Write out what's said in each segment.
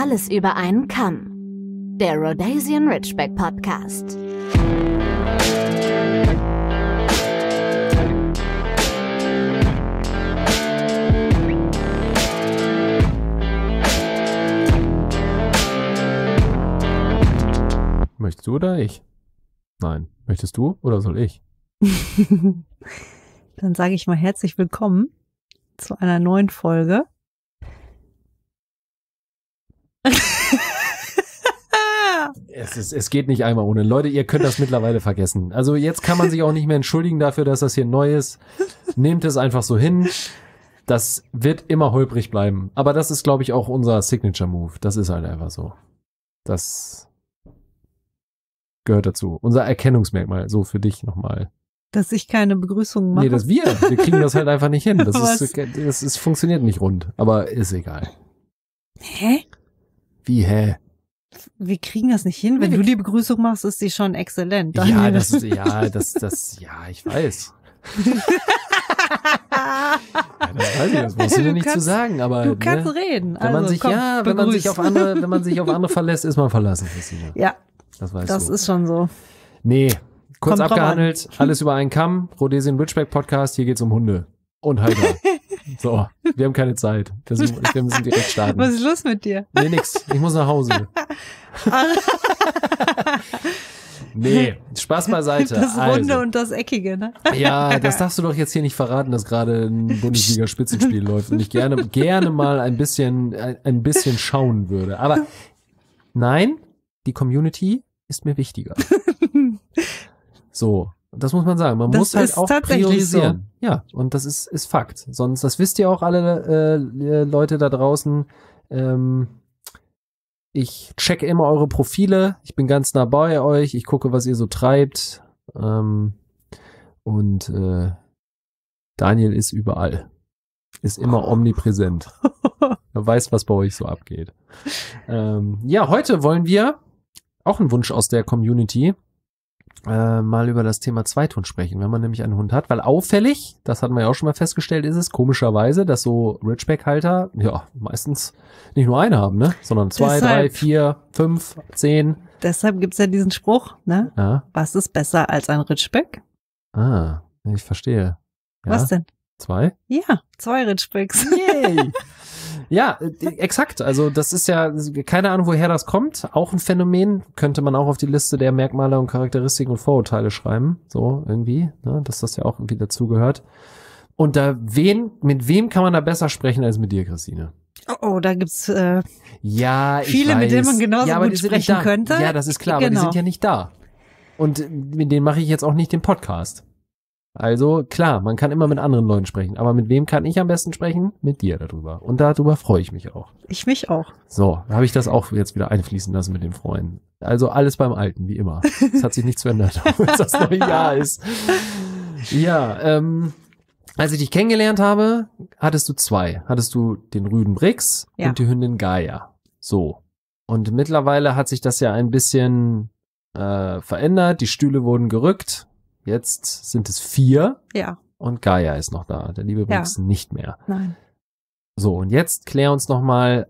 Alles über einen Kamm. Der Rhodesian Ridgeback Podcast. Möchtest du oder ich? Nein. Möchtest du oder soll ich? Dann sage ich mal herzlich willkommen zu einer neuen Folge es, ist, es geht nicht einmal ohne. Leute, ihr könnt das mittlerweile vergessen. Also jetzt kann man sich auch nicht mehr entschuldigen dafür, dass das hier neu ist. Nehmt es einfach so hin. Das wird immer holprig bleiben. Aber das ist, glaube ich, auch unser Signature-Move. Das ist halt einfach so. Das gehört dazu. Unser Erkennungsmerkmal, so für dich nochmal. Dass ich keine Begrüßung mache. Nee, dass wir. Wir kriegen das halt einfach nicht hin. Das, ist, das ist, funktioniert nicht rund. Aber ist egal. Hä? Wie hä? wir kriegen das nicht hin. Wenn wir du die Begrüßung machst, ist sie schon exzellent. Ja, das ist, ja, das, das, ja, ich weiß. ja, das weiß ich, das brauchst du, dir nicht kannst, zu sagen, aber. Du ne, kannst ne, reden. Also, wenn man also, sich, komm, ja, wenn begrüß. man sich auf andere, wenn man sich auf andere verlässt, ist man verlassen. Christina. Ja. Das weißt Das du. ist schon so. Nee. Kurz Kommt abgehandelt, alles über einen Kamm. Rhodesian Ridgeback Podcast, hier geht's um Hunde. Und Halter. So, wir haben keine Zeit. Wir, wir müssen direkt starten. Was ist los mit dir? Nee, nix. Ich muss nach Hause. Nee, Spaß beiseite. Das Runde also. und das Eckige, ne? Ja, das darfst du doch jetzt hier nicht verraten, dass gerade ein Bundesliga-Spitzenspiel läuft und ich gerne, gerne mal ein bisschen, ein bisschen schauen würde. Aber nein, die Community ist mir wichtiger. So, das muss man sagen. Man das muss halt auch priorisieren. So. Ja, und das ist, ist Fakt. Sonst, das wisst ihr auch alle äh, Leute da draußen. Ähm, ich checke immer eure Profile. Ich bin ganz nah bei euch. Ich gucke, was ihr so treibt. Ähm, und äh, Daniel ist überall. Ist immer oh. omnipräsent. er weiß, was bei euch so abgeht. Ähm, ja, heute wollen wir auch einen Wunsch aus der Community äh, mal über das Thema Zweithund sprechen, wenn man nämlich einen Hund hat, weil auffällig, das hat man ja auch schon mal festgestellt, ist es komischerweise, dass so Ridgeback-Halter ja meistens nicht nur eine haben, ne, sondern zwei, deshalb, drei, vier, fünf, zehn. Deshalb gibt's ja diesen Spruch, ne? Ja. Was ist besser als ein Ridgeback? Ah, ich verstehe. Ja. Was denn? Zwei? Ja, zwei Ridgebacks. Yay! Ja, äh, e, exakt. Also das ist ja keine Ahnung, woher das kommt. Auch ein Phänomen könnte man auch auf die Liste der Merkmale und Charakteristiken und Vorurteile schreiben. So irgendwie, ne? dass das ja auch irgendwie dazugehört. Und da wen, mit wem kann man da besser sprechen als mit dir, Christine? Oh, oh da gibt's äh, ja, viele, weiß. mit denen man genauso ja, gut sprechen könnte. Ja, das ist klar, genau. aber die genau. sind ja nicht da. Und mit denen mache ich jetzt auch nicht den Podcast. Also klar, man kann immer mit anderen Leuten sprechen, aber mit wem kann ich am besten sprechen? Mit dir darüber. Und darüber freue ich mich auch. Ich mich auch. So, habe ich das auch jetzt wieder einfließen lassen mit den Freunden. Also alles beim Alten, wie immer. Es hat sich nichts verändert, obwohl es das neue Jahr ist. Ja, ähm, als ich dich kennengelernt habe, hattest du zwei. Hattest du den Rüden Brix ja. und die Hündin Gaia. So. Und mittlerweile hat sich das ja ein bisschen äh, verändert. Die Stühle wurden gerückt Jetzt sind es vier. Ja. Und Gaia ist noch da. Der liebe Briggs ja. nicht mehr. Nein. So, und jetzt klär uns nochmal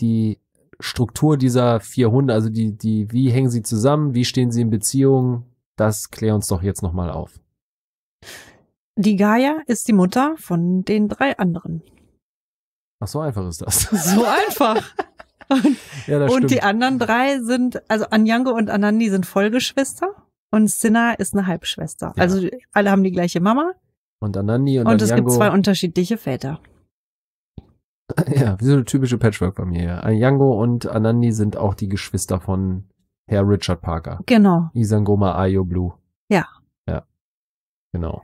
die Struktur dieser vier Hunde, also die, die, wie hängen sie zusammen, wie stehen sie in Beziehung, das klär uns doch jetzt nochmal auf. Die Gaia ist die Mutter von den drei anderen. Ach, so einfach ist das. So einfach. Und, ja, das und die anderen drei sind, also Anjango und Anandi sind Vollgeschwister. Und Sinna ist eine Halbschwester. Ja. Also alle haben die gleiche Mama. Und Anandi und Und es Anyango. gibt zwei unterschiedliche Väter. Ja, wie so eine typische Patchwork-Familie. Anyango und Anandi sind auch die Geschwister von Herr Richard Parker. Genau. Isangoma Ayo Blue. Ja. Ja. Genau.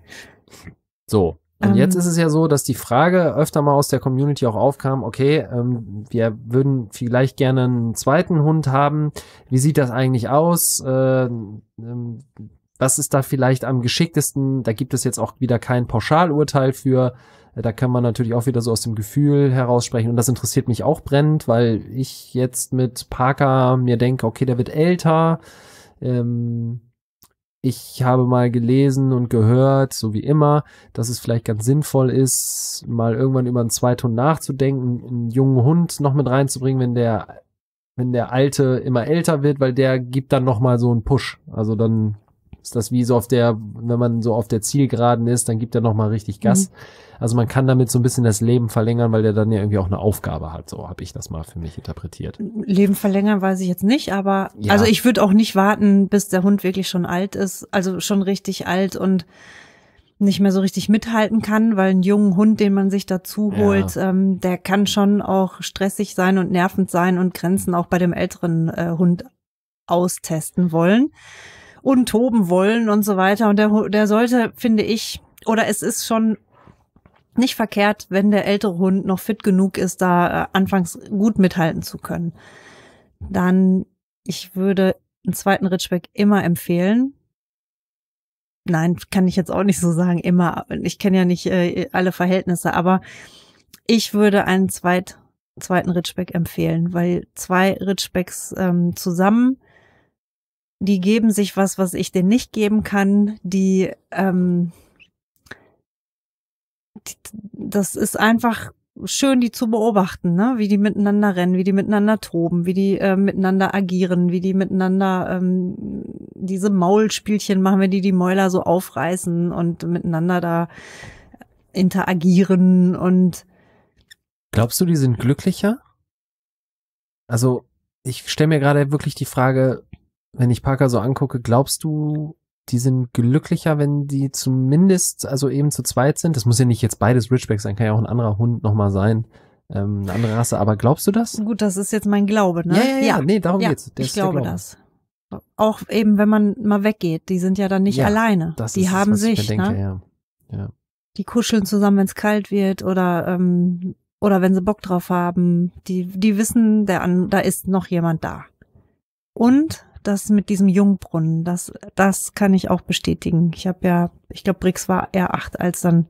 So. Und jetzt ähm. ist es ja so, dass die Frage öfter mal aus der Community auch aufkam, okay, ähm, wir würden vielleicht gerne einen zweiten Hund haben. Wie sieht das eigentlich aus? Äh, ähm, was ist da vielleicht am geschicktesten? Da gibt es jetzt auch wieder kein Pauschalurteil für. Äh, da kann man natürlich auch wieder so aus dem Gefühl heraussprechen. Und das interessiert mich auch brennend, weil ich jetzt mit Parker mir denke, okay, der wird älter. Ähm, ich habe mal gelesen und gehört, so wie immer, dass es vielleicht ganz sinnvoll ist, mal irgendwann über einen Zweiton nachzudenken, einen jungen Hund noch mit reinzubringen, wenn der, wenn der alte immer älter wird, weil der gibt dann nochmal so einen Push. Also dann ist das wie so auf der, wenn man so auf der Zielgeraden ist, dann gibt er nochmal richtig Gas. Mhm. Also man kann damit so ein bisschen das Leben verlängern, weil der dann ja irgendwie auch eine Aufgabe hat. So habe ich das mal für mich interpretiert. Leben verlängern weiß ich jetzt nicht, aber ja. also ich würde auch nicht warten, bis der Hund wirklich schon alt ist, also schon richtig alt und nicht mehr so richtig mithalten kann, weil ein junger Hund, den man sich dazu holt, ja. ähm, der kann schon auch stressig sein und nervend sein und Grenzen auch bei dem älteren äh, Hund austesten wollen und toben wollen und so weiter. Und der, der sollte, finde ich, oder es ist schon nicht verkehrt, wenn der ältere Hund noch fit genug ist, da äh, anfangs gut mithalten zu können. Dann, ich würde einen zweiten Ritschbeck immer empfehlen. Nein, kann ich jetzt auch nicht so sagen, immer. Ich kenne ja nicht äh, alle Verhältnisse, aber ich würde einen zweit, zweiten Ritschbeck empfehlen, weil zwei Ritschbecks ähm, zusammen, die geben sich was, was ich denen nicht geben kann. Die ähm, das ist einfach schön, die zu beobachten, ne? wie die miteinander rennen, wie die miteinander toben, wie die äh, miteinander agieren, wie die miteinander ähm, diese Maulspielchen machen, wenn die die Mäuler so aufreißen und miteinander da interagieren und Glaubst du, die sind glücklicher? Also, ich stelle mir gerade wirklich die Frage, wenn ich Parker so angucke, glaubst du, die sind glücklicher, wenn die zumindest also eben zu zweit sind. Das muss ja nicht jetzt beides Ridgebacks sein, kann ja auch ein anderer Hund nochmal sein, ähm, eine andere Rasse. Aber glaubst du das? Gut, das ist jetzt mein Glaube, ne? Ja, ja, ja. ja. Nee, darum ja, geht's. Das ich glaube das. Auch eben, wenn man mal weggeht, die sind ja dann nicht ja, alleine. Das die ist haben das, was sich, ich denke, ne? ja. Ja. Die kuscheln zusammen, wenn es kalt wird oder ähm, oder wenn sie Bock drauf haben. Die die wissen, der an, da ist noch jemand da. Und das mit diesem Jungbrunnen, das, das kann ich auch bestätigen. Ich habe ja, ich glaube, Brix war eher acht, als dann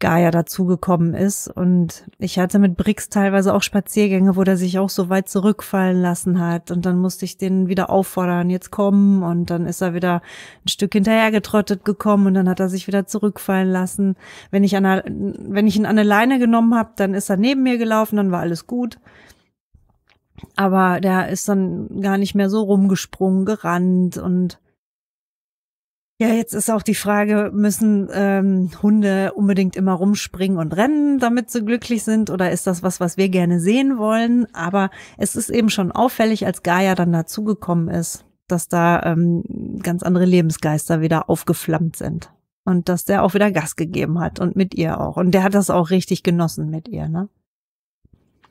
Gaia dazugekommen ist. Und ich hatte mit Brix teilweise auch Spaziergänge, wo der sich auch so weit zurückfallen lassen hat. Und dann musste ich den wieder auffordern, jetzt kommen. Und dann ist er wieder ein Stück hinterhergetrottet gekommen und dann hat er sich wieder zurückfallen lassen. Wenn ich, an der, wenn ich ihn an eine Leine genommen habe, dann ist er neben mir gelaufen, dann war alles gut. Aber der ist dann gar nicht mehr so rumgesprungen, gerannt und ja, jetzt ist auch die Frage, müssen ähm, Hunde unbedingt immer rumspringen und rennen, damit sie glücklich sind? Oder ist das was, was wir gerne sehen wollen? Aber es ist eben schon auffällig, als Gaia dann dazugekommen ist, dass da ähm, ganz andere Lebensgeister wieder aufgeflammt sind. Und dass der auch wieder Gas gegeben hat und mit ihr auch. Und der hat das auch richtig genossen mit ihr, ne?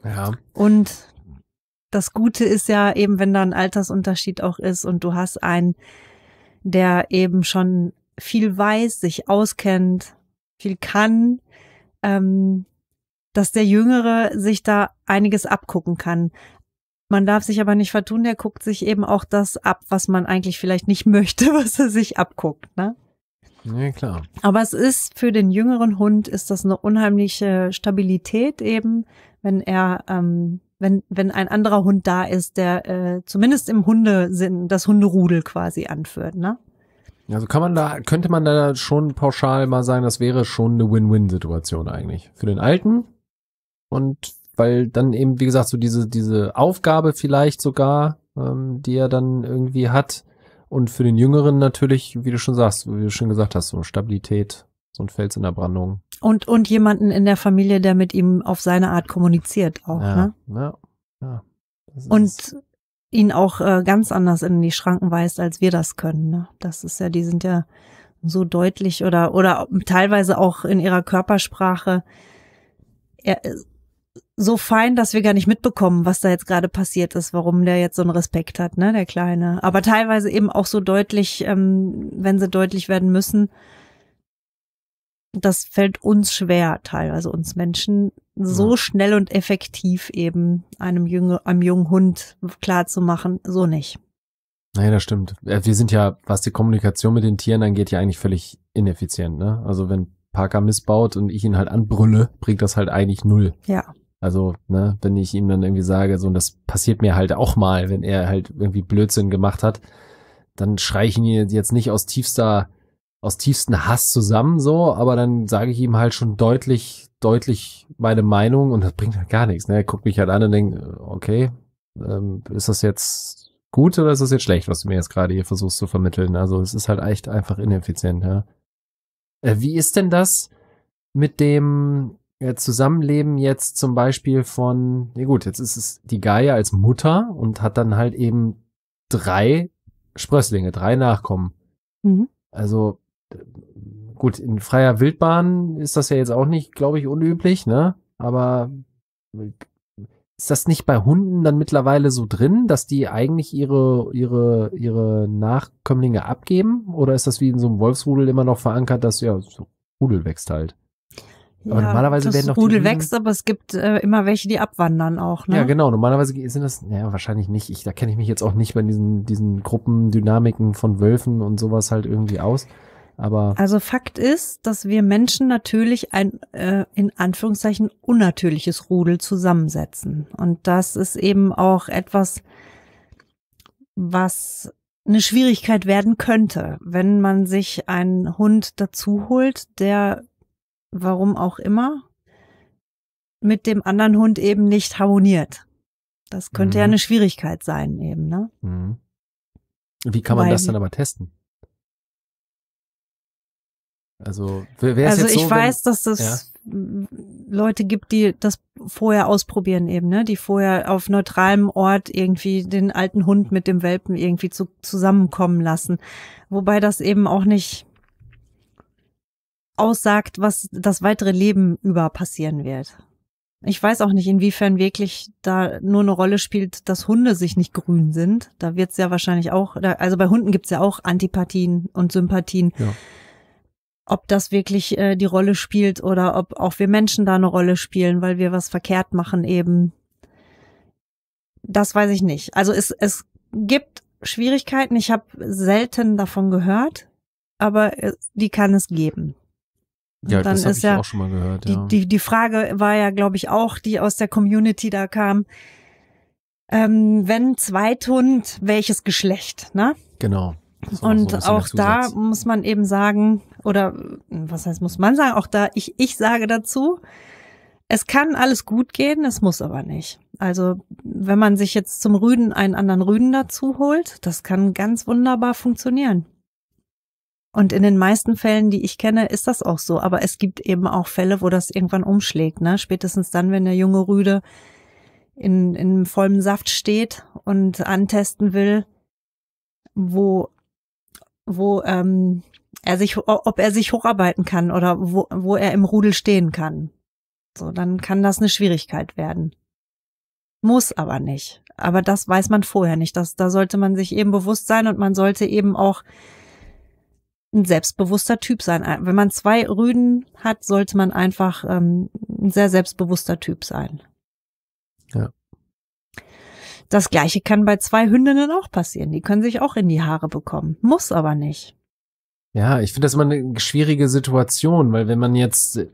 Ja. Und das Gute ist ja eben, wenn da ein Altersunterschied auch ist und du hast einen, der eben schon viel weiß, sich auskennt, viel kann, ähm, dass der Jüngere sich da einiges abgucken kann. Man darf sich aber nicht vertun, der guckt sich eben auch das ab, was man eigentlich vielleicht nicht möchte, was er sich abguckt, ne? Ja, klar. Aber es ist für den jüngeren Hund ist das eine unheimliche Stabilität eben, wenn er ähm, wenn, wenn ein anderer Hund da ist, der äh, zumindest im Hundesinn das Hunderudel quasi anführt, ne? Also kann man da, könnte man da schon pauschal mal sagen, das wäre schon eine Win-Win-Situation eigentlich. Für den Alten und weil dann eben, wie gesagt, so diese, diese Aufgabe vielleicht sogar, ähm, die er dann irgendwie hat. Und für den Jüngeren natürlich, wie du schon sagst, wie du schon gesagt hast, so Stabilität so ein Fels in der Brandung. Und, und jemanden in der Familie, der mit ihm auf seine Art kommuniziert auch, ja, ne? Ja, ja. Und ihn auch äh, ganz anders in die Schranken weist, als wir das können. Ne? Das ist ja, die sind ja so deutlich oder oder teilweise auch in ihrer Körpersprache ja, äh, so fein, dass wir gar nicht mitbekommen, was da jetzt gerade passiert ist, warum der jetzt so einen Respekt hat, ne, der Kleine. Aber teilweise eben auch so deutlich, ähm, wenn sie deutlich werden müssen, das fällt uns schwer, teilweise uns Menschen so ja. schnell und effektiv eben einem, Jünger, einem jungen Hund klar zu machen, so nicht. Naja, das stimmt. Äh, wir sind ja, was die Kommunikation mit den Tieren angeht, ja eigentlich völlig ineffizient, ne? Also wenn Parker missbaut und ich ihn halt anbrülle, bringt das halt eigentlich null. Ja. Also, ne, wenn ich ihm dann irgendwie sage, so, und das passiert mir halt auch mal, wenn er halt irgendwie Blödsinn gemacht hat, dann schreie ich ihn jetzt nicht aus tiefster aus tiefstem Hass zusammen so, aber dann sage ich ihm halt schon deutlich, deutlich meine Meinung und das bringt halt gar nichts. Ne? Er guckt mich halt an und denkt, okay, ähm, ist das jetzt gut oder ist das jetzt schlecht, was du mir jetzt gerade hier versuchst zu vermitteln? Also es ist halt echt einfach ineffizient, ja. Äh, wie ist denn das mit dem äh, Zusammenleben jetzt zum Beispiel von, ja nee, gut, jetzt ist es die Gaia als Mutter und hat dann halt eben drei Sprösslinge, drei Nachkommen. Mhm. Also gut, in freier Wildbahn ist das ja jetzt auch nicht, glaube ich, unüblich, ne? Aber ist das nicht bei Hunden dann mittlerweile so drin, dass die eigentlich ihre, ihre, ihre Nachkömmlinge abgeben? Oder ist das wie in so einem Wolfsrudel immer noch verankert, dass ja, so Rudel wächst halt? Aber ja, normalerweise das werden doch Rudel wächst, aber es gibt äh, immer welche, die abwandern auch. Ne? Ja, genau. Normalerweise sind das, naja, wahrscheinlich nicht. Ich, da kenne ich mich jetzt auch nicht bei diesen, diesen Gruppendynamiken von Wölfen und sowas halt irgendwie aus. Aber also Fakt ist, dass wir Menschen natürlich ein äh, in Anführungszeichen unnatürliches Rudel zusammensetzen. Und das ist eben auch etwas, was eine Schwierigkeit werden könnte, wenn man sich einen Hund dazu holt, der warum auch immer mit dem anderen Hund eben nicht harmoniert. Das könnte mhm. ja eine Schwierigkeit sein eben, ne? Mhm. Wie kann man Weil, das dann aber testen? Also, wer ist also ich so, weiß, wenn, dass das ja? Leute gibt, die das vorher ausprobieren eben, ne? Die vorher auf neutralem Ort irgendwie den alten Hund mit dem Welpen irgendwie zu, zusammenkommen lassen. Wobei das eben auch nicht aussagt, was das weitere Leben über passieren wird. Ich weiß auch nicht, inwiefern wirklich da nur eine Rolle spielt, dass Hunde sich nicht grün sind. Da wird's ja wahrscheinlich auch, also bei Hunden gibt's ja auch Antipathien und Sympathien. Ja ob das wirklich äh, die Rolle spielt oder ob auch wir Menschen da eine Rolle spielen, weil wir was verkehrt machen eben. Das weiß ich nicht. Also es, es gibt Schwierigkeiten. Ich habe selten davon gehört, aber äh, die kann es geben. Ja, dann das habe ich ja auch schon mal gehört. ja. die, die Frage war ja, glaube ich, auch, die aus der Community da kam. Ähm, wenn Zweithund, welches Geschlecht, ne? Genau. und so auch da muss man eben sagen, oder hm, was heißt, muss man sagen, auch da, ich, ich sage dazu, es kann alles gut gehen, es muss aber nicht. Also wenn man sich jetzt zum Rüden einen anderen Rüden dazu holt, das kann ganz wunderbar funktionieren. Und in den meisten Fällen, die ich kenne, ist das auch so. Aber es gibt eben auch Fälle, wo das irgendwann umschlägt. Ne? Spätestens dann, wenn der junge Rüde in, in vollem Saft steht und antesten will, wo, wo ähm, er sich, ob er sich hocharbeiten kann oder wo, wo er im Rudel stehen kann. So, dann kann das eine Schwierigkeit werden. Muss aber nicht. Aber das weiß man vorher nicht. Das, da sollte man sich eben bewusst sein und man sollte eben auch ein selbstbewusster Typ sein. Wenn man zwei Rüden hat, sollte man einfach ähm, ein sehr selbstbewusster Typ sein. Ja. Das gleiche kann bei zwei Hündinnen auch passieren. Die können sich auch in die Haare bekommen. Muss aber nicht. Ja, ich finde das immer eine schwierige Situation, weil wenn man jetzt, äh,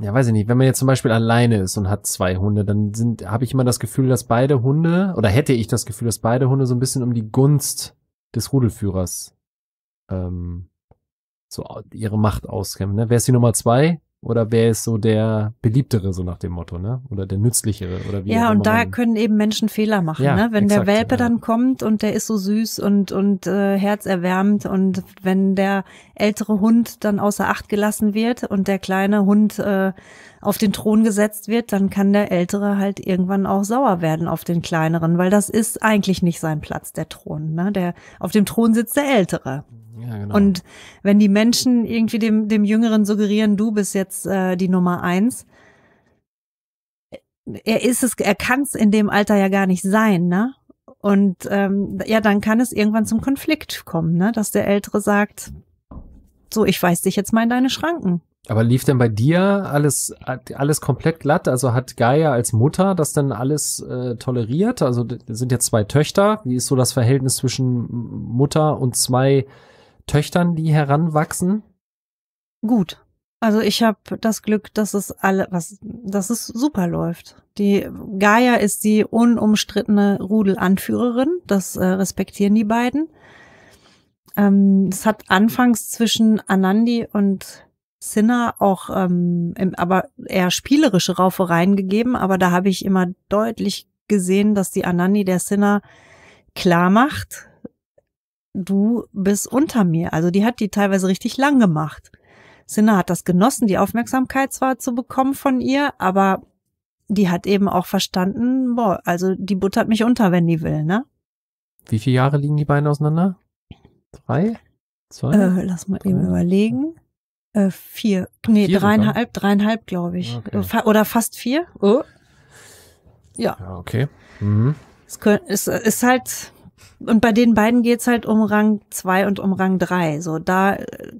ja, weiß ich nicht, wenn man jetzt zum Beispiel alleine ist und hat zwei Hunde, dann sind, habe ich immer das Gefühl, dass beide Hunde, oder hätte ich das Gefühl, dass beide Hunde so ein bisschen um die Gunst des Rudelführers ähm, so ihre Macht auskämmen. Ne? Wer ist die Nummer zwei? oder wer ist so der beliebtere, so nach dem Motto, ne? Oder der nützlichere oder wie Ja, und da können eben Menschen Fehler machen, ja, ne? Wenn exakt, der Welpe ja. dann kommt und der ist so süß und und äh, herzerwärmt und wenn der ältere Hund dann außer Acht gelassen wird und der kleine Hund äh, auf den Thron gesetzt wird, dann kann der Ältere halt irgendwann auch sauer werden auf den Kleineren, weil das ist eigentlich nicht sein Platz, der Thron. Ne? Der auf dem Thron sitzt der Ältere genau. Und wenn die Menschen irgendwie dem, dem Jüngeren suggerieren, du bist jetzt äh, die Nummer eins, er ist es, er kann es in dem Alter ja gar nicht sein, ne? Und ähm, ja, dann kann es irgendwann zum Konflikt kommen, ne? Dass der Ältere sagt, so, ich weise dich jetzt mal in deine Schranken. Aber lief denn bei dir alles alles komplett glatt? Also hat Gaia als Mutter das denn alles äh, toleriert? Also sind jetzt zwei Töchter. Wie ist so das Verhältnis zwischen Mutter und zwei Töchtern, die heranwachsen? Gut. Also ich habe das Glück, dass es alle, was, dass es super läuft. Die Gaia ist die unumstrittene Rudelanführerin. Das äh, respektieren die beiden. Ähm, es hat anfangs zwischen Anandi und Sinner auch ähm, im, aber eher spielerische Raufereien gegeben, aber da habe ich immer deutlich gesehen, dass die Anandi der Sinner klar macht, du bist unter mir. Also die hat die teilweise richtig lang gemacht. Sinna hat das genossen, die Aufmerksamkeit zwar zu bekommen von ihr, aber die hat eben auch verstanden, boah, also die buttert mich unter, wenn die will, ne? Wie viele Jahre liegen die beiden auseinander? Drei? Zwei? Äh, lass mal drei. eben überlegen. Äh, vier. Nee, vier dreieinhalb, sogar. dreieinhalb, glaube ich. Okay. Oder fast vier. Oh. Ja. ja okay. Mhm. Es, ist, ist halt und bei den beiden geht's halt um Rang 2 und um Rang 3. So, da äh,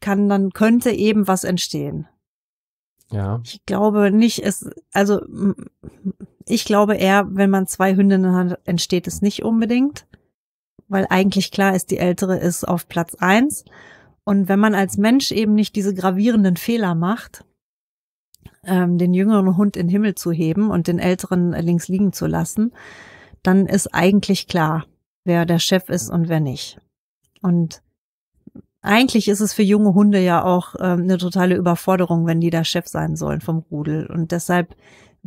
kann dann, könnte eben was entstehen. Ja. Ich glaube nicht, es, also ich glaube eher, wenn man zwei Hündinnen hat, entsteht es nicht unbedingt. Weil eigentlich klar ist, die ältere ist auf Platz eins. Und wenn man als Mensch eben nicht diese gravierenden Fehler macht, ähm, den jüngeren Hund in den Himmel zu heben und den älteren äh, links liegen zu lassen, dann ist eigentlich klar, wer der Chef ist und wer nicht. Und eigentlich ist es für junge Hunde ja auch äh, eine totale Überforderung, wenn die der Chef sein sollen vom Rudel. Und deshalb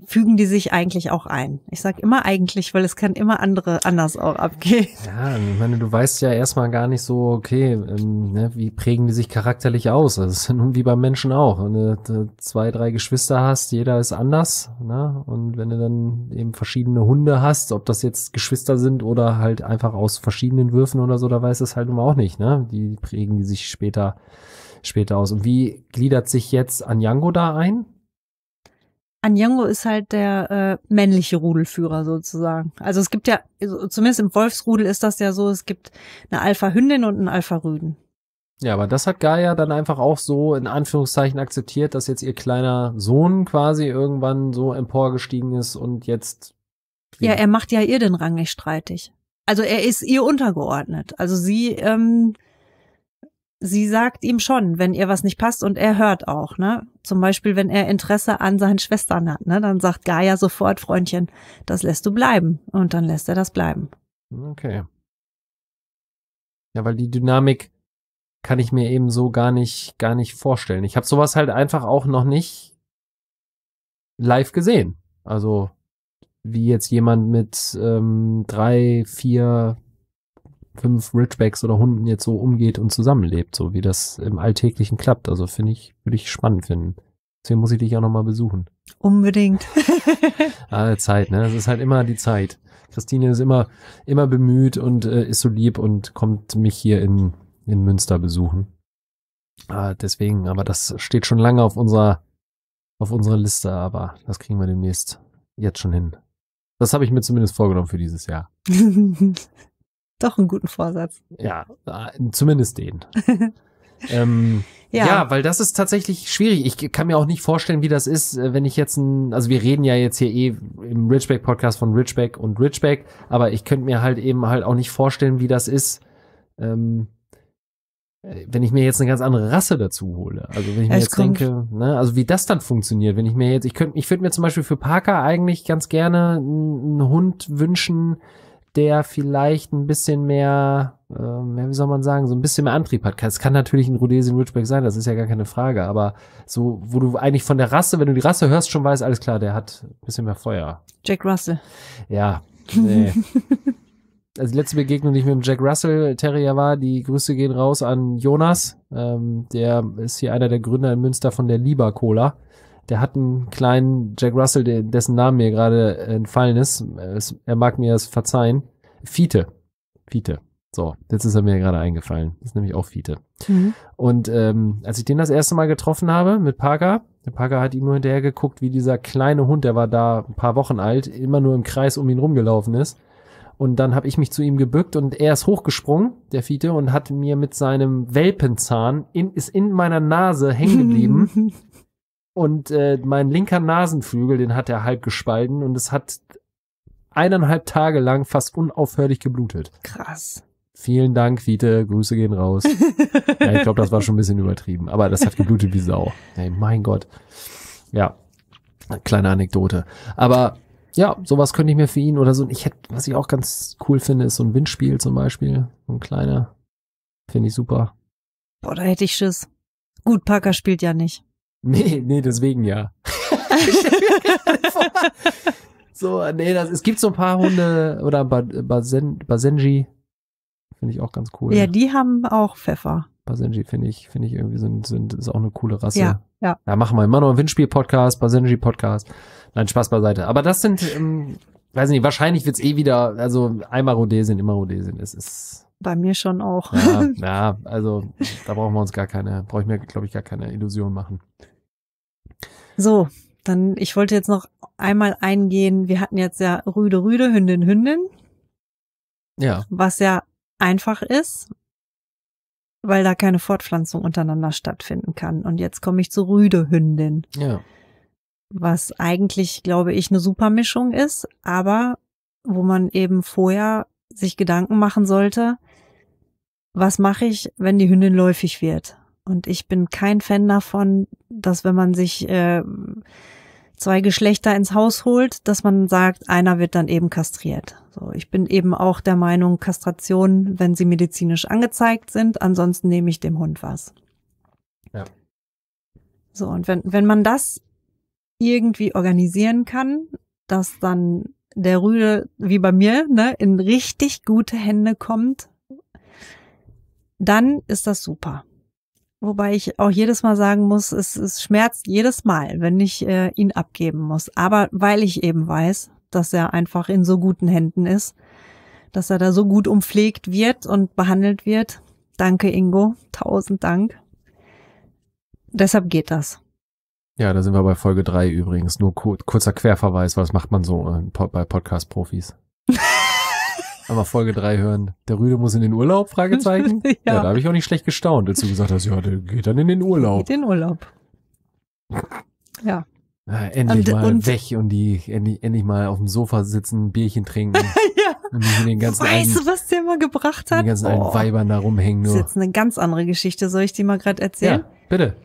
fügen die sich eigentlich auch ein. Ich sage immer eigentlich, weil es kann immer andere anders auch abgehen. Ja, ich meine, du weißt ja erstmal gar nicht so, okay, ähm, ne, wie prägen die sich charakterlich aus? das ist nun wie beim Menschen auch. Wenn du äh, zwei, drei Geschwister hast, jeder ist anders. Ne? Und wenn du dann eben verschiedene Hunde hast, ob das jetzt Geschwister sind oder halt einfach aus verschiedenen Würfen oder so, da weißt du es halt immer auch nicht. Ne? Die prägen die sich später später aus. Und wie gliedert sich jetzt Anjango da ein? Anjango ist halt der äh, männliche Rudelführer sozusagen. Also es gibt ja, also zumindest im Wolfsrudel ist das ja so, es gibt eine Alpha-Hündin und einen Alpha-Rüden. Ja, aber das hat Gaia dann einfach auch so in Anführungszeichen akzeptiert, dass jetzt ihr kleiner Sohn quasi irgendwann so emporgestiegen ist und jetzt. Ja, er macht ja ihr den Rang nicht streitig. Also er ist ihr untergeordnet. Also sie ähm, sie sagt ihm schon, wenn ihr was nicht passt und er hört auch, ne? Zum Beispiel, wenn er Interesse an seinen Schwestern hat, ne? Dann sagt Gaia sofort, Freundchen, das lässt du bleiben. Und dann lässt er das bleiben. Okay. Ja, weil die Dynamik kann ich mir eben so gar nicht, gar nicht vorstellen. Ich habe sowas halt einfach auch noch nicht live gesehen. Also wie jetzt jemand mit ähm, drei, vier fünf Ridgebacks oder Hunden jetzt so umgeht und zusammenlebt, so wie das im Alltäglichen klappt. Also finde ich, würde ich spannend finden. Deswegen muss ich dich auch nochmal besuchen. Unbedingt. ah, Zeit, ne? Es ist halt immer die Zeit. Christine ist immer, immer bemüht und äh, ist so lieb und kommt mich hier in, in Münster besuchen. Ah, deswegen, aber das steht schon lange auf unserer, auf unserer Liste, aber das kriegen wir demnächst jetzt schon hin. Das habe ich mir zumindest vorgenommen für dieses Jahr. Doch einen guten Vorsatz. Ja, äh, zumindest den. ähm, ja. ja. weil das ist tatsächlich schwierig. Ich kann mir auch nicht vorstellen, wie das ist, äh, wenn ich jetzt ein, also wir reden ja jetzt hier eh im Richback podcast von Richback und Richback, aber ich könnte mir halt eben halt auch nicht vorstellen, wie das ist, ähm, äh, wenn ich mir jetzt eine ganz andere Rasse dazu hole. Also wenn ich mir es jetzt denke, ne, also wie das dann funktioniert, wenn ich mir jetzt, ich könnte, ich würde mir zum Beispiel für Parker eigentlich ganz gerne einen Hund wünschen, der vielleicht ein bisschen mehr, äh, wie soll man sagen, so ein bisschen mehr Antrieb hat. Es kann natürlich ein Rhodesian Ridgeback sein, das ist ja gar keine Frage, aber so, wo du eigentlich von der Rasse, wenn du die Rasse hörst, schon weißt, alles klar, der hat ein bisschen mehr Feuer. Jack Russell. Ja, nee. also die letzte Begegnung, die ich mit dem Jack Russell Terrier war, die Grüße gehen raus an Jonas. Ähm, der ist hier einer der Gründer in Münster von der Lieber Cola der hat einen kleinen Jack Russell, dessen Name mir gerade äh, entfallen ist. Äh, er mag mir das verzeihen. Fiete. Fiete. So, jetzt ist er mir gerade eingefallen. Das ist nämlich auch Fiete. Mhm. Und ähm, als ich den das erste Mal getroffen habe mit Parker, der Parker hat ihm nur hinterher geguckt, wie dieser kleine Hund, der war da ein paar Wochen alt, immer nur im Kreis um ihn rumgelaufen ist. Und dann habe ich mich zu ihm gebückt und er ist hochgesprungen, der Fiete, und hat mir mit seinem Welpenzahn in, ist in meiner Nase hängen geblieben Und äh, mein linker Nasenflügel, den hat er halb gespalten und es hat eineinhalb Tage lang fast unaufhörlich geblutet. Krass. Vielen Dank, Vite. Grüße gehen raus. ja, ich glaube, das war schon ein bisschen übertrieben, aber das hat geblutet wie Sau. Ey, mein Gott. Ja, kleine Anekdote. Aber ja, sowas könnte ich mir für ihn oder so. Ich hätte, was ich auch ganz cool finde, ist so ein Windspiel zum Beispiel. So ein kleiner. Finde ich super. Boah, da hätte ich Schiss. Gut, Parker spielt ja nicht. Nee, nee, deswegen ja. so, nee, das, es gibt so ein paar Hunde oder Basen, Basenji. Finde ich auch ganz cool. Ja, die haben auch Pfeffer. Basenji finde ich, finde ich irgendwie sind, sind, ist auch eine coole Rasse. Ja, ja. Da machen wir immer noch einen Windspiel-Podcast, Basenji-Podcast. Nein, Spaß beiseite. Aber das sind, ähm, weiß nicht, wahrscheinlich wird's eh wieder, also einmal Rhodesien, immer Rhodesien. Es ist. Bei mir schon auch. Ja, ja also da brauchen wir uns gar keine, brauche ich mir, glaube ich, gar keine Illusion machen. So, dann, ich wollte jetzt noch einmal eingehen. Wir hatten jetzt ja Rüde, Rüde, Hündin, Hündin. Ja. Was ja einfach ist, weil da keine Fortpflanzung untereinander stattfinden kann. Und jetzt komme ich zu Rüde, Hündin. Ja. Was eigentlich, glaube ich, eine super Mischung ist, aber wo man eben vorher sich Gedanken machen sollte, was mache ich, wenn die Hündin läufig wird? Und ich bin kein Fan davon, dass wenn man sich äh, zwei Geschlechter ins Haus holt, dass man sagt, einer wird dann eben kastriert. So, ich bin eben auch der Meinung, Kastration, wenn sie medizinisch angezeigt sind, ansonsten nehme ich dem Hund was. Ja. So, und wenn, wenn man das irgendwie organisieren kann, dass dann der Rüde, wie bei mir, ne, in richtig gute Hände kommt, dann ist das super. Wobei ich auch jedes Mal sagen muss, es, es schmerzt jedes Mal, wenn ich äh, ihn abgeben muss. Aber weil ich eben weiß, dass er einfach in so guten Händen ist, dass er da so gut umpflegt wird und behandelt wird. Danke, Ingo. Tausend Dank. Deshalb geht das. Ja, da sind wir bei Folge drei übrigens. Nur kurzer Querverweis, was macht man so äh, bei Podcast-Profis? Aber Folge 3 hören. Der Rüde muss in den Urlaub? Fragezeichen. ja. ja. da habe ich auch nicht schlecht gestaunt, als du gesagt hast, ja, der geht dann in den Urlaub. Geht in den Urlaub. Ja. Na, endlich und, mal und weg und die endlich, endlich mal auf dem Sofa sitzen, ein Bierchen trinken. ja. Und nicht in den ganzen weißt einen, du, was der mal gebracht hat? Die ganzen oh. Weibern da rumhängen nur. Das ist jetzt eine ganz andere Geschichte. Soll ich die mal gerade erzählen? Ja, bitte.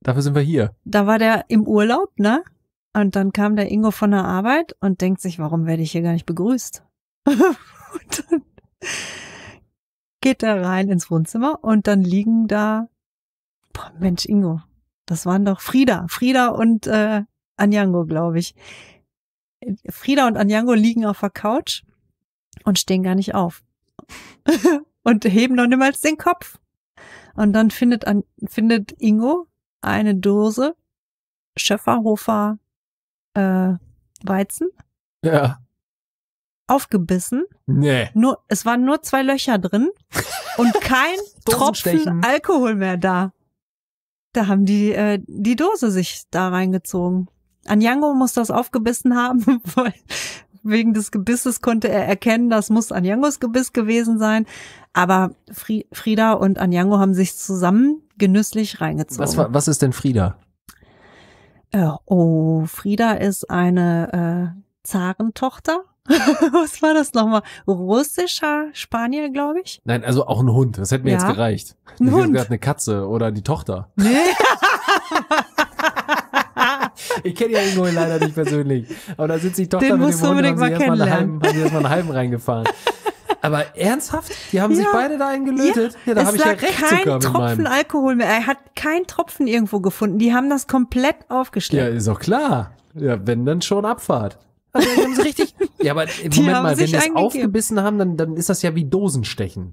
Dafür sind wir hier. Da war der im Urlaub, ne? Und dann kam der Ingo von der Arbeit und denkt sich, warum werde ich hier gar nicht begrüßt? Und dann geht er rein ins Wohnzimmer und dann liegen da, boah, Mensch, Ingo, das waren doch Frieda, Frieda und äh, Anjango, glaube ich. Frieda und Anjango liegen auf der Couch und stehen gar nicht auf. und heben noch niemals den Kopf. Und dann findet, an, findet Ingo eine Dose Schöfferhofer äh, Weizen. Ja aufgebissen. Nee. Nur, es waren nur zwei Löcher drin und kein Tropfen Alkohol mehr da. Da haben die äh, die Dose sich da reingezogen. Anjango muss das aufgebissen haben, weil wegen des Gebisses konnte er erkennen, das muss Anjangos Gebiss gewesen sein. Aber Frieda und Anjango haben sich zusammen genüsslich reingezogen. Was, was ist denn Frieda? Äh, oh, Frieda ist eine äh, Zarentochter Was war das nochmal? Russischer Spanier, glaube ich? Nein, also auch ein Hund. Das hätte mir ja. jetzt gereicht. Ein ich Hund. eine Katze oder die Tochter. Nee. ich kenne ja Ingo leider nicht persönlich. Aber da sitzt die Tochter Den mit dem Hund und haben sie erstmal einen halben, haben sie erstmal einen halben reingefahren. Aber ernsthaft? Die haben ja. sich beide da eingelötet? Ja, ja da habe ich ja recht kein sogar mit Tropfen meinem. Alkohol mehr. Er hat keinen Tropfen irgendwo gefunden. Die haben das komplett aufgeschleppt. Ja, ist auch klar. Ja, wenn dann schon Abfahrt. Also haben sie richtig. Ja, aber im Moment mal, wenn die es aufgebissen haben, dann, dann ist das ja wie Dosenstechen.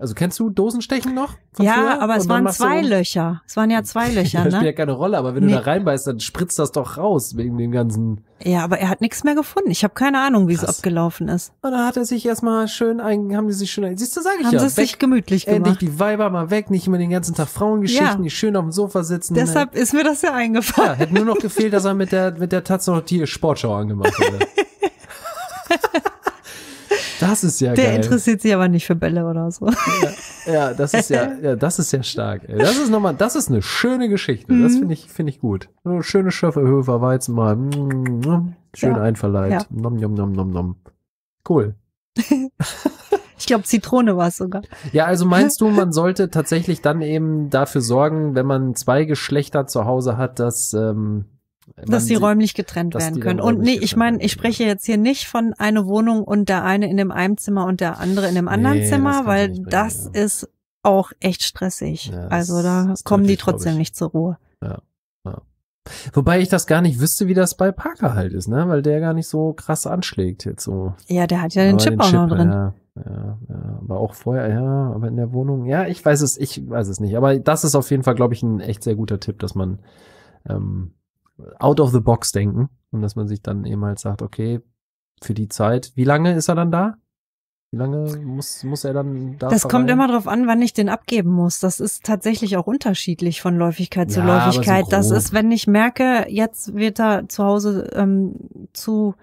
Also kennst du Dosenstechen noch? ja, früher? aber es waren zwei Löcher. Es waren ja zwei Löcher, ne? das spielt ja keine Rolle, aber wenn nee. du da reinbeißt, dann spritzt das doch raus wegen dem ganzen. Ja, aber er hat nichts mehr gefunden. Ich habe keine Ahnung, wie es abgelaufen ist. Und da hat er sich erstmal schön ein, haben die sich schön ein, siehst du, sag ich haben ja. Haben sie weg, sich gemütlich gemacht. Endlich die Weiber mal weg, nicht immer den ganzen Tag Frauengeschichten, ja. die schön auf dem Sofa sitzen. Deshalb ne? ist mir das ja eingefallen. Ja, hätte nur noch gefehlt, dass er mit der, mit der Tatsache Sportschau angemacht hätte. Das ist ja Der geil. interessiert sich aber nicht für Bälle oder so. Ja, ja das ist ja, ja, das ist ja stark. Ey. Das ist nochmal, das ist eine schöne Geschichte. Mhm. Das finde ich, finde ich gut. So schöne Schöfferhöfer Weizen mal. Mm, ne? Schön ja. einverleibt. Ja. Nom, nom, nom, nom, nom. Cool. Ich glaube, Zitrone war es sogar. Ja, also meinst du, man sollte tatsächlich dann eben dafür sorgen, wenn man zwei Geschlechter zu Hause hat, dass ähm, dass sie räumlich getrennt werden können. Und nee, ich meine, ich spreche jetzt hier nicht von eine Wohnung und der eine in dem einen Zimmer und der andere in dem anderen nee, Zimmer, das weil bringen, das ja. ist auch echt stressig. Ja, also da kommen die trotzdem nicht zur Ruhe. Ja, ja. Wobei ich das gar nicht wüsste, wie das bei Parker halt ist, ne? Weil der gar nicht so krass anschlägt jetzt so. Ja, der hat ja den Chip den auch noch drin. Ja, ja, ja, aber auch vorher, ja, aber in der Wohnung, ja, ich weiß es, ich weiß es nicht. Aber das ist auf jeden Fall, glaube ich, ein echt sehr guter Tipp, dass man ähm, out of the box denken und dass man sich dann eben halt sagt, okay, für die Zeit, wie lange ist er dann da? Wie lange muss, muss er dann da? Das kommt immer darauf an, wann ich den abgeben muss. Das ist tatsächlich auch unterschiedlich von Läufigkeit zu ja, Läufigkeit. So das ist, wenn ich merke, jetzt wird er zu Hause ähm, zu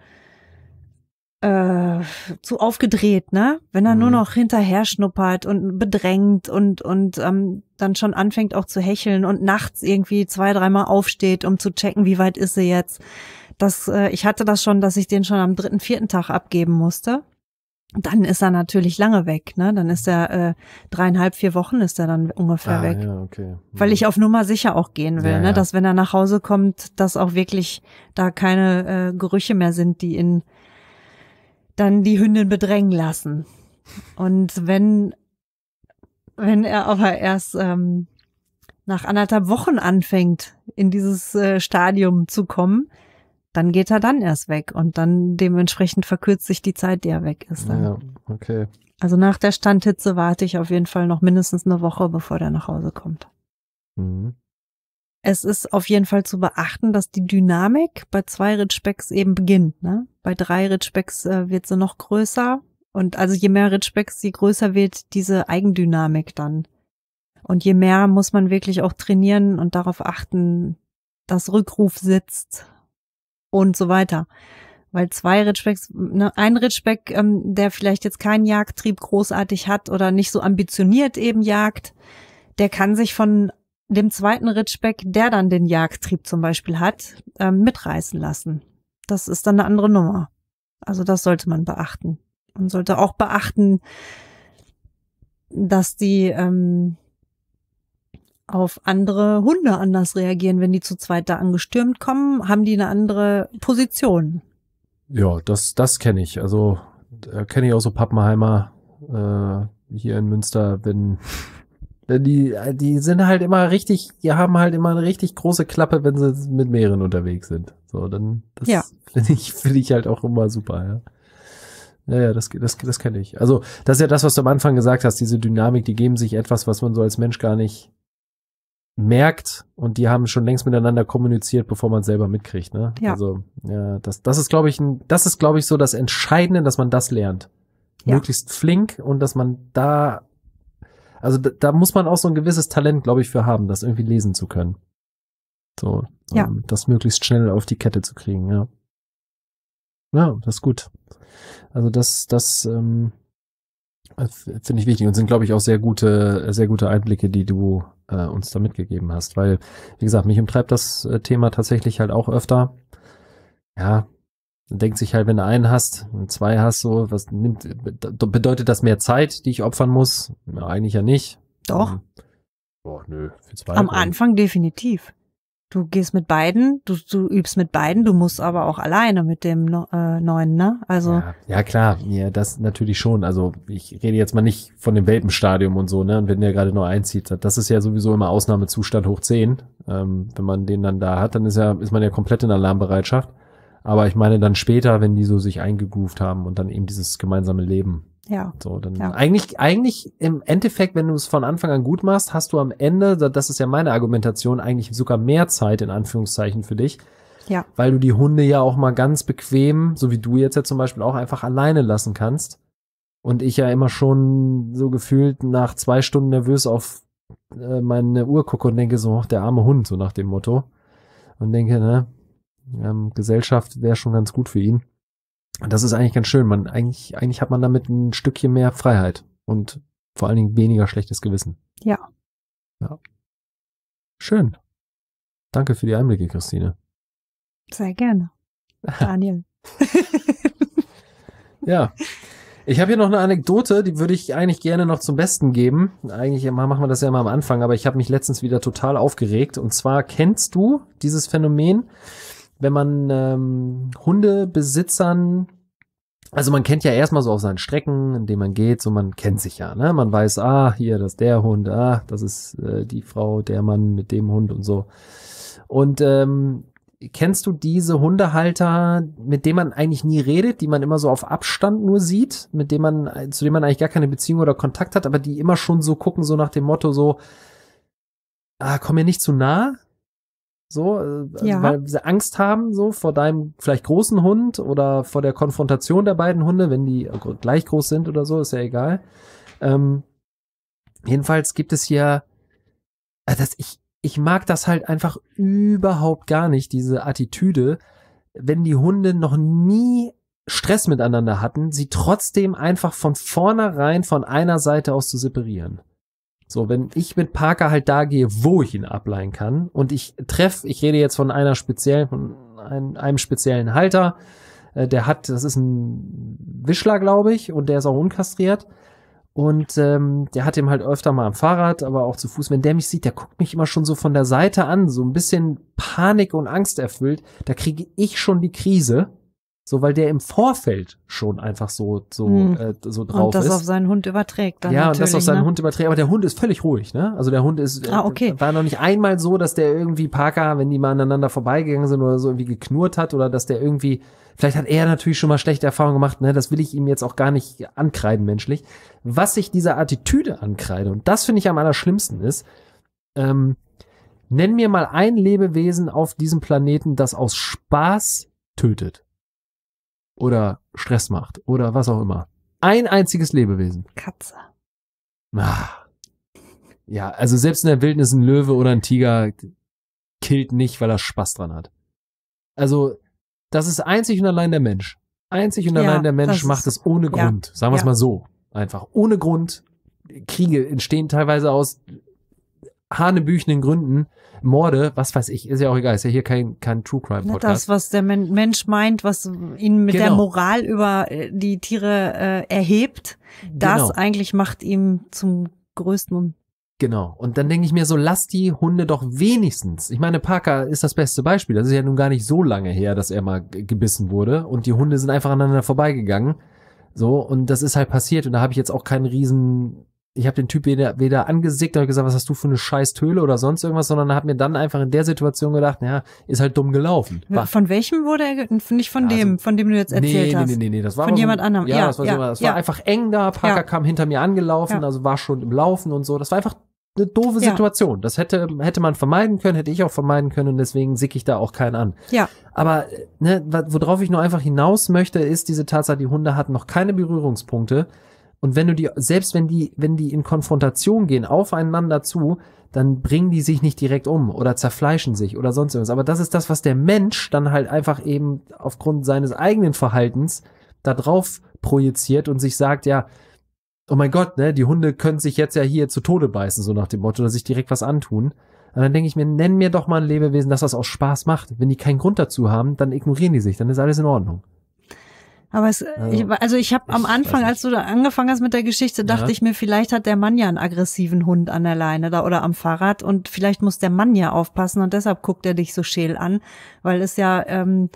äh, zu aufgedreht, ne? Wenn er mhm. nur noch hinterher schnuppert und bedrängt und und ähm, dann schon anfängt auch zu hecheln und nachts irgendwie zwei, dreimal aufsteht, um zu checken, wie weit ist sie jetzt. Das, äh, ich hatte das schon, dass ich den schon am dritten, vierten Tag abgeben musste. Dann ist er natürlich lange weg, ne? Dann ist er äh, dreieinhalb, vier Wochen ist er dann ungefähr ah, weg. Ja, okay. Weil mhm. ich auf Nummer sicher auch gehen will, ja, ne? Ja. Dass wenn er nach Hause kommt, dass auch wirklich da keine äh, Gerüche mehr sind, die ihn dann die Hündin bedrängen lassen. Und wenn, wenn er aber erst ähm, nach anderthalb Wochen anfängt, in dieses äh, Stadium zu kommen, dann geht er dann erst weg und dann dementsprechend verkürzt sich die Zeit, die er weg ist. Dann. Ja, okay. Also nach der Standhitze warte ich auf jeden Fall noch mindestens eine Woche, bevor der nach Hause kommt. Mhm es ist auf jeden Fall zu beachten, dass die Dynamik bei zwei Ritschbecks eben beginnt. Ne? Bei drei Ritschbecks äh, wird sie noch größer. Und also je mehr Ritschbecks, je größer wird diese Eigendynamik dann. Und je mehr muss man wirklich auch trainieren und darauf achten, dass Rückruf sitzt und so weiter. Weil zwei Ritschbecks, ne, ein Ritschbeck, ähm, der vielleicht jetzt keinen Jagdtrieb großartig hat oder nicht so ambitioniert eben jagt, der kann sich von dem zweiten Ritschbeck, der dann den Jagdtrieb zum Beispiel hat, ähm, mitreißen lassen. Das ist dann eine andere Nummer. Also das sollte man beachten. Man sollte auch beachten, dass die ähm, auf andere Hunde anders reagieren, wenn die zu zweit da angestürmt kommen, haben die eine andere Position. Ja, das, das kenne ich. Also äh, kenne ich auch so Pappenheimer äh, hier in Münster, wenn die, äh, die sind halt immer richtig, die haben halt immer eine richtig große Klappe, wenn sie mit mehreren unterwegs sind. So, dann, das ja. finde ich, finde ich halt auch immer super, ja. Naja, das, das, das kenne ich. Also, das ist ja das, was du am Anfang gesagt hast, diese Dynamik, die geben sich etwas, was man so als Mensch gar nicht merkt und die haben schon längst miteinander kommuniziert, bevor man es selber mitkriegt, ne? Ja. Also, ja, das, das ist, glaube ich, ein, das ist, glaube ich, so das Entscheidende, dass man das lernt. Ja. Möglichst flink und dass man da also da, da muss man auch so ein gewisses Talent, glaube ich, für haben, das irgendwie lesen zu können. So, ja. um, ähm, das möglichst schnell auf die Kette zu kriegen, ja. Ja, das ist gut. Also das, das ähm, finde ich wichtig und sind, glaube ich, auch sehr gute, sehr gute Einblicke, die du äh, uns da mitgegeben hast. Weil, wie gesagt, mich umtreibt das äh, Thema tatsächlich halt auch öfter. Ja, denkt sich halt, wenn du einen hast, zwei hast, so, was nimmt, bedeutet das mehr Zeit, die ich opfern muss? Na, eigentlich ja nicht. Doch. Ähm, boah, nö, für zwei. Am Euro. Halt Anfang definitiv. Du gehst mit beiden, du, du übst mit beiden, du musst aber auch alleine mit dem äh, neuen, ne? Also ja, ja, klar, ja, das natürlich schon. Also ich rede jetzt mal nicht von dem Welpenstadium und so, ne? Und wenn der gerade nur einzieht, das ist ja sowieso immer Ausnahmezustand hoch zehn. Ähm, wenn man den dann da hat, dann ist ja, ist man ja komplett in Alarmbereitschaft. Aber ich meine dann später, wenn die so sich eingegroovt haben und dann eben dieses gemeinsame Leben. Ja. So, dann ja. eigentlich, eigentlich im Endeffekt, wenn du es von Anfang an gut machst, hast du am Ende, das ist ja meine Argumentation, eigentlich sogar mehr Zeit in Anführungszeichen für dich. Ja. Weil du die Hunde ja auch mal ganz bequem, so wie du jetzt ja zum Beispiel auch einfach alleine lassen kannst. Und ich ja immer schon so gefühlt nach zwei Stunden nervös auf äh, meine Uhr gucke und denke so, der arme Hund, so nach dem Motto. Und denke, ne, ähm, Gesellschaft wäre schon ganz gut für ihn. Und das ist eigentlich ganz schön. Man, eigentlich, eigentlich hat man damit ein Stückchen mehr Freiheit und vor allen Dingen weniger schlechtes Gewissen. Ja. ja. Schön. Danke für die Einblicke, Christine. Sehr gerne. Daniel. ja. Ich habe hier noch eine Anekdote, die würde ich eigentlich gerne noch zum Besten geben. Eigentlich immer machen wir das ja immer am Anfang, aber ich habe mich letztens wieder total aufgeregt. Und zwar kennst du dieses Phänomen, wenn man ähm, Hundebesitzern, also man kennt ja erstmal so auf seinen Strecken, in denen man geht, so man kennt sich ja, ne? Man weiß, ah, hier, das ist der Hund, ah, das ist äh, die Frau, der Mann mit dem Hund und so. Und ähm, kennst du diese Hundehalter, mit denen man eigentlich nie redet, die man immer so auf Abstand nur sieht, mit dem man, zu dem man eigentlich gar keine Beziehung oder Kontakt hat, aber die immer schon so gucken, so nach dem Motto, so, ah, komm mir nicht zu nah, so, äh, also ja. weil sie Angst haben, so vor deinem vielleicht großen Hund oder vor der Konfrontation der beiden Hunde, wenn die gleich groß sind oder so, ist ja egal. Ähm, jedenfalls gibt es hier, also ich, ich mag das halt einfach überhaupt gar nicht, diese Attitüde, wenn die Hunde noch nie Stress miteinander hatten, sie trotzdem einfach von vornherein von einer Seite aus zu separieren. So, wenn ich mit Parker halt da gehe, wo ich ihn ableihen kann und ich treffe, ich rede jetzt von einer speziellen, von einem, speziellen Halter, äh, der hat, das ist ein Wischler, glaube ich, und der ist auch unkastriert. Und ähm, der hat ihm halt öfter mal am Fahrrad, aber auch zu Fuß. Wenn der mich sieht, der guckt mich immer schon so von der Seite an, so ein bisschen Panik und Angst erfüllt. Da kriege ich schon die Krise. So, weil der im Vorfeld schon einfach so, so, mhm. äh, so drauf ist und das ist. auf seinen Hund überträgt. Dann ja, und das auf seinen ne? Hund überträgt. Aber der Hund ist völlig ruhig, ne? Also der Hund ist, äh, ah, okay. war noch nicht einmal so, dass der irgendwie Parker, wenn die mal aneinander vorbeigegangen sind oder so irgendwie geknurrt hat oder dass der irgendwie, vielleicht hat er natürlich schon mal schlechte Erfahrungen gemacht, ne? Das will ich ihm jetzt auch gar nicht ankreiden, menschlich. Was ich dieser Attitüde ankreide, und das finde ich am allerschlimmsten ist, ähm, nenn mir mal ein Lebewesen auf diesem Planeten, das aus Spaß tötet oder Stress macht oder was auch immer. Ein einziges Lebewesen. Katze. Ach. Ja, also selbst in der Wildnis ein Löwe oder ein Tiger killt nicht, weil er Spaß dran hat. Also, das ist einzig und allein der Mensch. Einzig und ja, allein der Mensch macht es ohne Grund. Ja, sagen wir es ja. mal so. Einfach ohne Grund. Kriege entstehen teilweise aus hanebüchenden Gründen Morde, was weiß ich, ist ja auch egal, ist ja hier kein, kein True Crime Podcast. Das, was der Mensch meint, was ihn mit genau. der Moral über äh, die Tiere äh, erhebt, das genau. eigentlich macht ihm zum größten Genau. Und dann denke ich mir so, lass die Hunde doch wenigstens. Ich meine, Parker ist das beste Beispiel. Das ist ja nun gar nicht so lange her, dass er mal gebissen wurde. Und die Hunde sind einfach aneinander vorbeigegangen. So, und das ist halt passiert. Und da habe ich jetzt auch keinen riesen ich habe den Typ weder, weder angesickt oder gesagt, was hast du für eine scheiß Töle oder sonst irgendwas, sondern habe mir dann einfach in der Situation gedacht, ja, ist halt dumm gelaufen. War. Von welchem wurde er, nicht von ja, dem, also von dem du jetzt erzählt nee, hast? Nee, nee, nee, nee, das war von so, jemand anderem. Ja, ja, das war, ja, das war einfach eng da, Parker kam hinter mir angelaufen, also war schon im Laufen und so. Das war einfach eine doofe Situation. Das hätte, hätte man vermeiden können, hätte ich auch vermeiden können und deswegen sick ich da auch keinen an. Ja. Aber ne, worauf ich nur einfach hinaus möchte, ist diese Tatsache, die Hunde hatten noch keine Berührungspunkte. Und wenn du die, selbst wenn die, wenn die in Konfrontation gehen, aufeinander zu, dann bringen die sich nicht direkt um oder zerfleischen sich oder sonst irgendwas. Aber das ist das, was der Mensch dann halt einfach eben aufgrund seines eigenen Verhaltens da drauf projiziert und sich sagt, ja, oh mein Gott, ne, die Hunde können sich jetzt ja hier zu Tode beißen, so nach dem Motto, oder sich direkt was antun. Und dann denke ich mir, nenn mir doch mal ein Lebewesen, dass das aus Spaß macht. Wenn die keinen Grund dazu haben, dann ignorieren die sich, dann ist alles in Ordnung. Aber es, also ich, also ich habe am Anfang, als du da angefangen hast mit der Geschichte, dachte ja. ich mir, vielleicht hat der Mann ja einen aggressiven Hund an der Leine da oder am Fahrrad und vielleicht muss der Mann ja aufpassen und deshalb guckt er dich so scheel an, weil es ja ähm,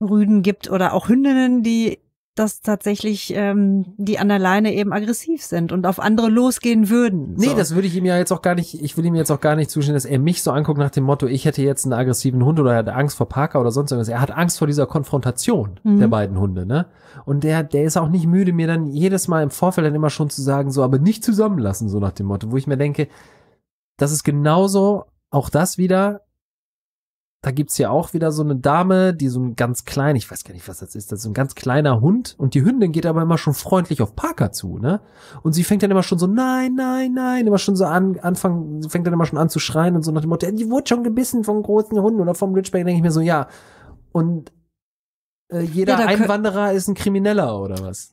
Rüden gibt oder auch Hündinnen, die dass tatsächlich ähm, die an der Leine eben aggressiv sind und auf andere losgehen würden. Nee, das würde ich ihm ja jetzt auch gar nicht, ich will ihm jetzt auch gar nicht zustimmen, dass er mich so anguckt nach dem Motto, ich hätte jetzt einen aggressiven Hund oder er hat Angst vor Parker oder sonst irgendwas. Er hat Angst vor dieser Konfrontation mhm. der beiden Hunde, ne? Und der, der ist auch nicht müde, mir dann jedes Mal im Vorfeld dann immer schon zu sagen, so, aber nicht zusammenlassen, so nach dem Motto, wo ich mir denke, das ist genauso, auch das wieder, da gibt's ja auch wieder so eine Dame, die so ein ganz klein, ich weiß gar nicht, was das ist, das ist so ein ganz kleiner Hund und die Hündin geht aber immer schon freundlich auf Parker zu, ne? Und sie fängt dann immer schon so, nein, nein, nein, immer schon so an, anfangen, fängt dann immer schon an zu schreien und so nach dem Motto, die wurde schon gebissen von großen Hunden oder vom Ridgeback, denke ich mir so, ja. Und äh, jeder ja, Einwanderer ist ein Krimineller oder was?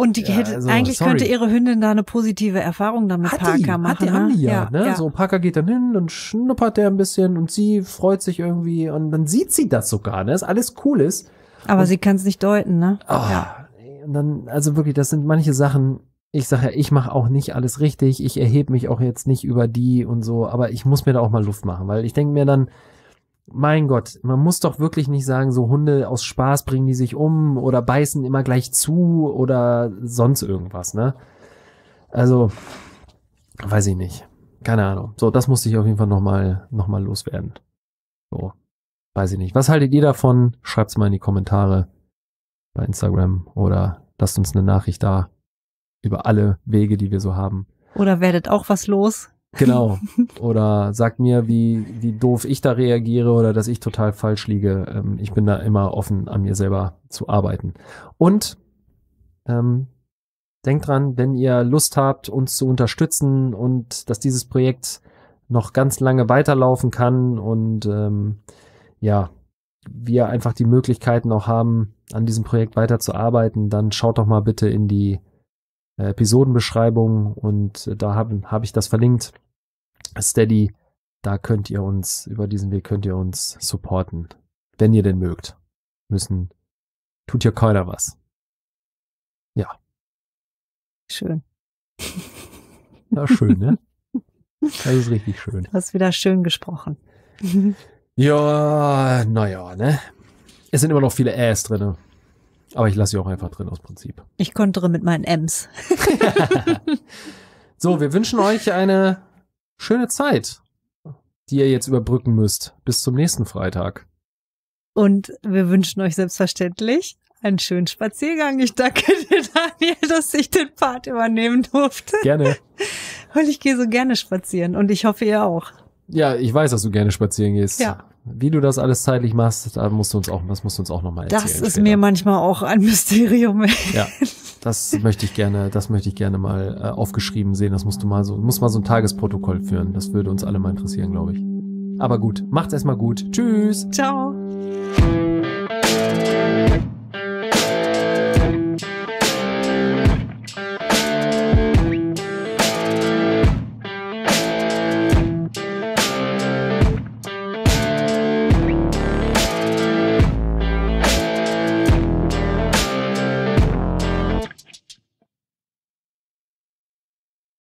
Und die ja, hätte, also, eigentlich sorry. könnte ihre Hündin da eine positive Erfahrung damit hat Parker die, machen. Hat die, ne? ja, ne? ja. So Parker geht dann hin und schnuppert der ein bisschen und sie freut sich irgendwie und dann sieht sie das sogar, ne? Ist alles cool ist. Aber und, sie kann es nicht deuten, ne? Oh, ja. Und dann, also wirklich, das sind manche Sachen, ich sage ja, ich mache auch nicht alles richtig, ich erhebe mich auch jetzt nicht über die und so, aber ich muss mir da auch mal Luft machen, weil ich denke mir dann, mein Gott, man muss doch wirklich nicht sagen, so Hunde aus Spaß bringen die sich um oder beißen immer gleich zu oder sonst irgendwas, ne? Also, weiß ich nicht. Keine Ahnung. So, das musste ich auf jeden Fall nochmal noch mal loswerden. So, weiß ich nicht. Was haltet ihr davon? Schreibt es mal in die Kommentare bei Instagram oder lasst uns eine Nachricht da über alle Wege, die wir so haben. Oder werdet auch was los? Genau. Oder sagt mir, wie, wie doof ich da reagiere oder dass ich total falsch liege. Ähm, ich bin da immer offen, an mir selber zu arbeiten. Und ähm, denkt dran, wenn ihr Lust habt, uns zu unterstützen und dass dieses Projekt noch ganz lange weiterlaufen kann und ähm, ja, wir einfach die Möglichkeiten auch haben, an diesem Projekt weiterzuarbeiten, dann schaut doch mal bitte in die äh, Episodenbeschreibung und da habe hab ich das verlinkt. Steady, da könnt ihr uns, über diesen Weg könnt ihr uns supporten, wenn ihr denn mögt. Müssen, tut hier keiner was. Ja. Schön. Ja, schön, ne? Das ist richtig schön. Du hast wieder schön gesprochen. Ja, naja, ne? Es sind immer noch viele Äs drinne. Aber ich lasse sie auch einfach drin aus Prinzip. Ich kontere mit meinen M's. so, wir wünschen euch eine schöne Zeit, die ihr jetzt überbrücken müsst. Bis zum nächsten Freitag. Und wir wünschen euch selbstverständlich einen schönen Spaziergang. Ich danke dir, Daniel, dass ich den Part übernehmen durfte. Gerne. Weil ich gehe so gerne spazieren und ich hoffe, ihr auch. Ja, ich weiß, dass du gerne spazieren gehst. Ja. Wie du das alles zeitlich machst, da musst du uns auch, das musst du uns auch nochmal erzählen. Das ist später. mir manchmal auch ein Mysterium. Ja, das möchte ich gerne, das möchte ich gerne mal äh, aufgeschrieben sehen. Das musst du mal so, muss mal so ein Tagesprotokoll führen. Das würde uns alle mal interessieren, glaube ich. Aber gut, macht's erstmal gut. Tschüss. Ciao.